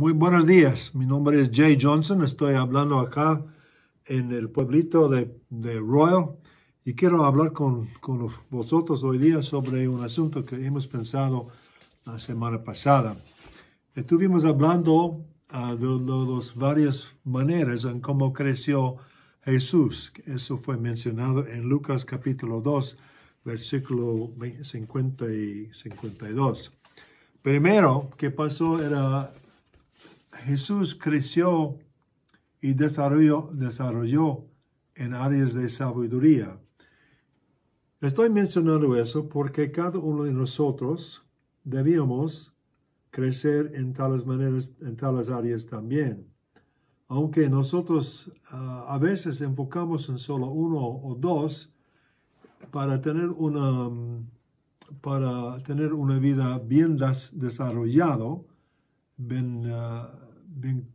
Muy buenos días, mi nombre es Jay Johnson, estoy hablando acá en el pueblito de, de Royal y quiero hablar con, con, vosotros hoy día sobre un asunto que hemos pensado la semana pasada. Estuvimos hablando ah, de, las varias maneras en cómo creció Jesús. Eso fue mencionado en Lucas capítulo 2, versículo 50 y 52. Primero, que pasó era Jesús creció y desarrolló, desarrolló en áreas de sabiduría. Estoy mencionando eso porque cada uno de nosotros debíamos crecer en tales maneras, en tales áreas también. Aunque nosotros ah, a veces enfocamos en solo uno o dos para tener una, para tener una vida bien desarrollada, bien, bien, ah,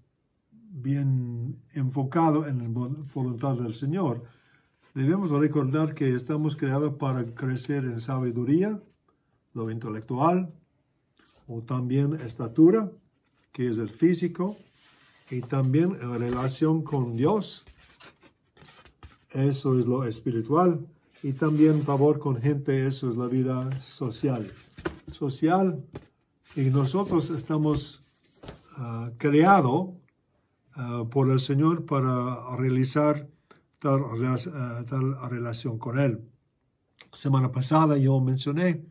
bien enfocado en la voluntad del Señor. Debemos recordar que estamos creados para crecer en sabiduría, lo intelectual, o también estatura, que es el físico, y también en relación con Dios, eso es lo espiritual, y también favor con gente, eso es la vida social. Social, y nosotros estamos Ah, creado ah, por el Señor para realizar ah, tal, relación con Él. Semana pasada yo mencioné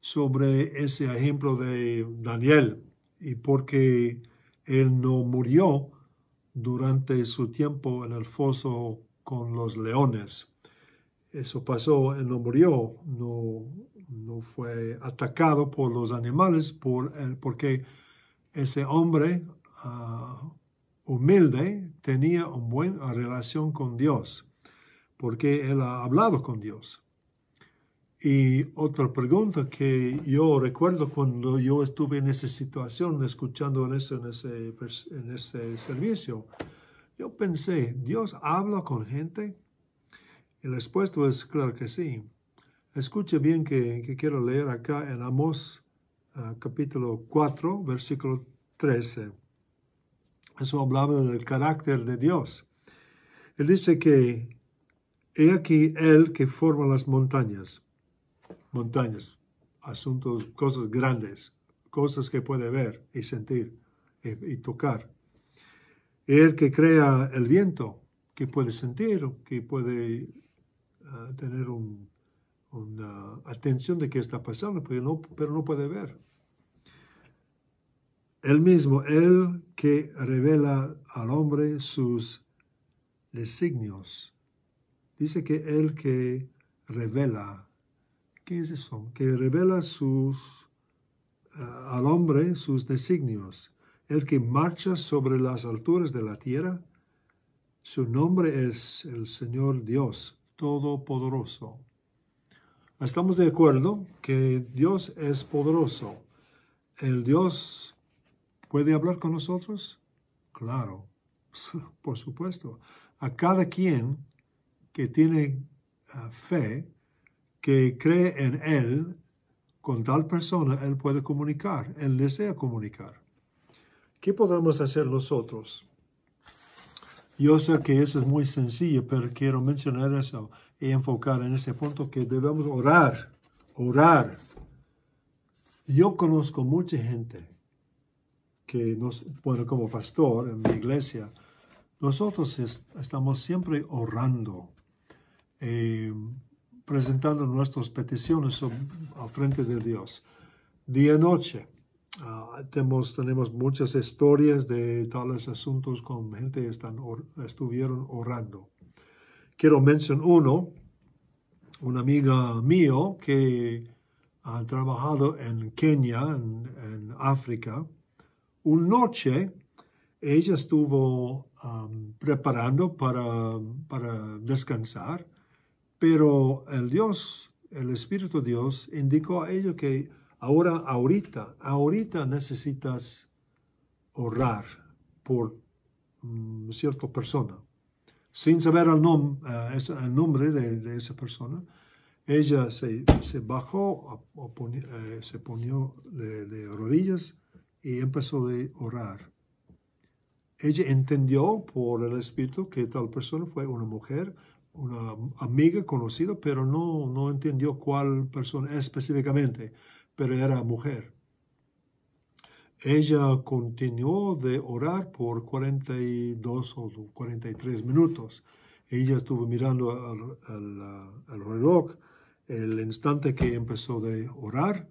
sobre ese ejemplo de Daniel y por qué él no murió durante su tiempo en el foso con los leones. Eso pasó, él no murió, no, no fue atacado por los animales por él, porque ese hombre ah, humilde tenía una buena ah, relación con Dios, porque él ha hablado con Dios. Y otra pregunta que yo recuerdo cuando yo estuve en esa situación, escuchando en ese, en ese, servicio, yo pensé, ¿Dios habla con gente? Y la respuesta es, claro que sí. Escuche bien que, que quiero leer acá en Amos capítulo 4, versículo 13. Eso hablaba del carácter de Dios. Él dice que, he aquí Él que forma las montañas, montañas, asuntos, cosas grandes, cosas que puede ver y sentir y, tocar. Él que crea el viento, que puede sentir, que puede ah, tener un una atención de que está pasando, pero no, puede ver. el mismo, el que revela al hombre sus designios. Dice que el que revela, ¿qué es eso? Que revela sus, eh, al hombre sus designios. El que marcha sobre las alturas de la tierra, su nombre es el Señor Dios Todopoderoso. Estamos de acuerdo que Dios es poderoso. ¿El Dios puede hablar con nosotros? Claro, por supuesto. A cada quien que tiene ah, fe, que cree en Él, con tal persona Él puede comunicar, Él desea comunicar. ¿Qué podemos hacer nosotros? Yo sé que eso es muy sencillo, pero quiero mencionar eso y enfocar en ese punto que debemos orar, orar. Yo conozco mucha gente que nos, bueno, como pastor en mi iglesia, nosotros estamos siempre orando, eh, presentando nuestras peticiones al frente de Dios, día y noche. Ah, tenemos, tenemos, muchas historias de tales asuntos con gente que están estuvieron orando quiero mencionar uno, una amiga mío que ha trabajado en Kenia, en, África. Una noche ella estuvo um, preparando para, descansar, pero el Dios, el Espíritu Dios, indicó a ella que ahora, ahorita, ahorita necesitas orar por mm, cierta persona sin saber el, nom, eh, el nombre de, esa persona, ella se, se bajó, eh, se ponió de, de, rodillas y empezó a orar. Ella entendió por el Espíritu que tal persona fue una mujer, una amiga conocida, pero no, no entendió cuál persona específicamente, pero era mujer. Ella continuó de orar por 42 o 43 minutos. Ella estuvo mirando al, reloj el instante que empezó de orar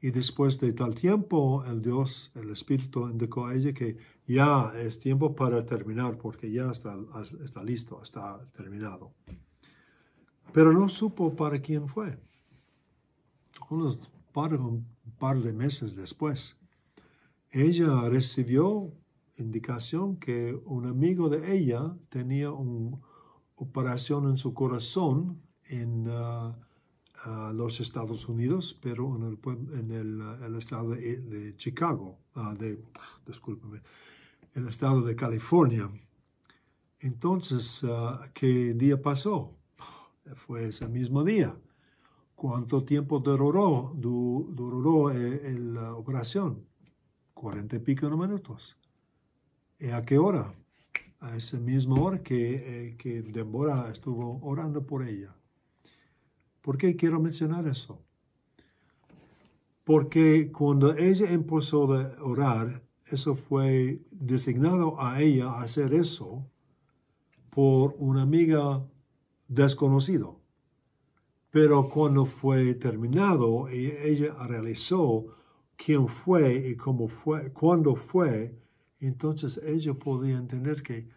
y después de tal tiempo el Dios, el Espíritu indicó a ella que ya es tiempo para terminar porque ya está, listo, está terminado. Pero no supo para quién fue. Unos un par de meses después, ella recibió indicación que un amigo de ella tenía una operación en su corazón en ah, ah, los Estados Unidos, pero en el, estado de, Chicago, ah, de, el estado de California. Entonces, ¿qué día pasó? Fue ese mismo día. ¿Cuánto tiempo duró, duró eh, la operación? Cuarenta y pico de minutos. ¿Y a qué hora? A esa misma hora que, eh, que Deborah estuvo orando por ella. ¿Por qué quiero mencionar eso? Porque cuando ella empezó a orar, eso fue designado a ella hacer eso por una amiga desconocida. Pero cuando fue terminado y e-, ella realizó quién fue y cómo fue, cuándo fue, entonces ellos podían entender que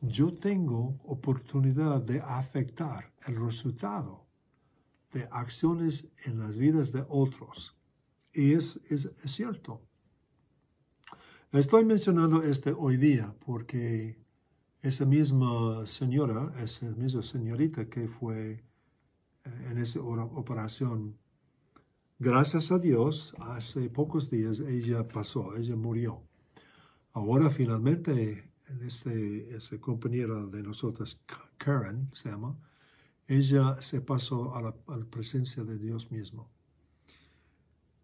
yo tengo oportunidad de afectar el resultado de acciones en las vidas de otros. Y es, es, cierto. Estoy mencionando este hoy día porque esa misma señora, esa misma señorita que fue eh, en esa operación Gracias a Dios, hace pocos días ella pasó, ella murió. Ahora finalmente, este, compañero compañera de nosotros, Karen se llama, ella se pasó a la, presencia de Dios mismo.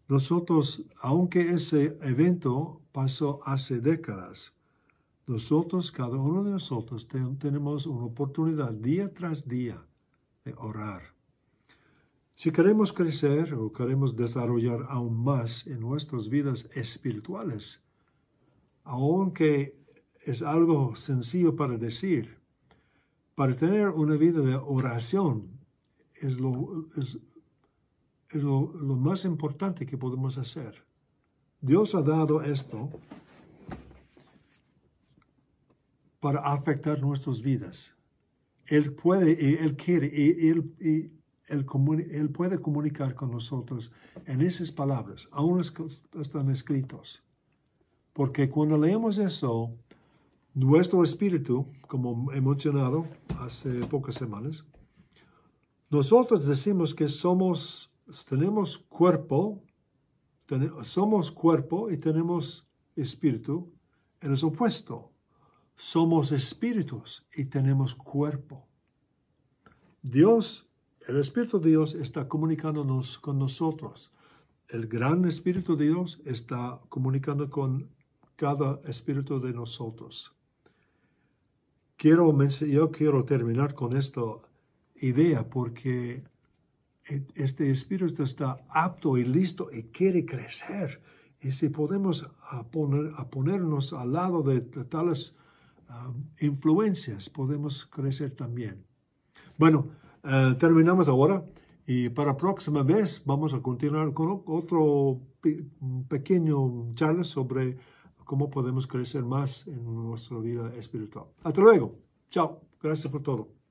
Nosotros, aunque ese evento pasó hace décadas, nosotros, cada uno de nosotros, tenemos una oportunidad día tras día de orar si queremos crecer o queremos desarrollar aún más en nuestras vidas espirituales, aunque es algo sencillo para decir, para tener una vida de oración es lo, más importante que podemos hacer. Dios ha dado esto para afectar nuestras vidas. Él puede y Él quiere y Él, y él, puede comunicar con nosotros en esas palabras, aún están escritos. Porque cuando leemos eso, nuestro espíritu, como he mencionado hace pocas semanas, nosotros decimos que somos, tenemos cuerpo, somos cuerpo y tenemos espíritu en el opuesto. Somos espíritus y tenemos cuerpo. Dios el Espíritu de Dios está comunicándonos con nosotros. El gran Espíritu de Dios está comunicando con cada espíritu de nosotros. Quiero, yo quiero terminar con esta idea porque e-, este espíritu está apto y listo y quiere crecer. Y si podemos poner, ponernos al lado de tales ah, influencias, podemos crecer también. Bueno, eh, terminamos ahora y para próxima vez vamos a continuar con otro pequeño charla sobre cómo podemos crecer más en nuestra vida espiritual. Hasta luego. Chao. Gracias por todo.